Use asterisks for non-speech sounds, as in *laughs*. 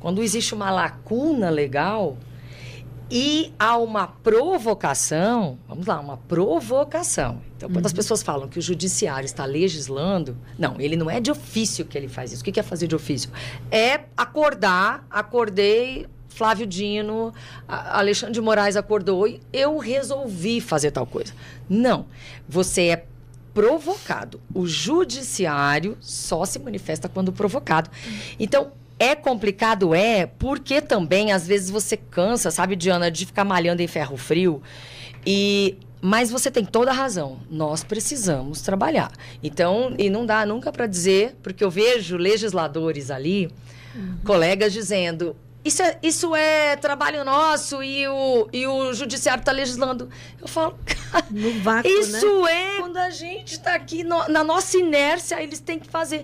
Quando existe uma lacuna legal e há uma provocação, vamos lá, uma provocação. Então, quando uhum. as pessoas falam que o judiciário está legislando, não, ele não é de ofício que ele faz isso. O que é fazer de ofício? É acordar, acordei, Flávio Dino, Alexandre de Moraes acordou eu resolvi fazer tal coisa. Não, você é provocado. O judiciário só se manifesta quando provocado. Uhum. Então, é complicado, é, porque também às vezes você cansa, sabe, Diana, de ficar malhando em ferro frio. E mas você tem toda a razão. Nós precisamos trabalhar. Então, e não dá nunca para dizer, porque eu vejo legisladores ali, uhum. colegas dizendo: isso é, isso é trabalho nosso e o, e o judiciário está legislando. Eu falo, cara, no vácuo, *laughs* isso né? é quando a gente está aqui no, na nossa inércia, eles têm que fazer.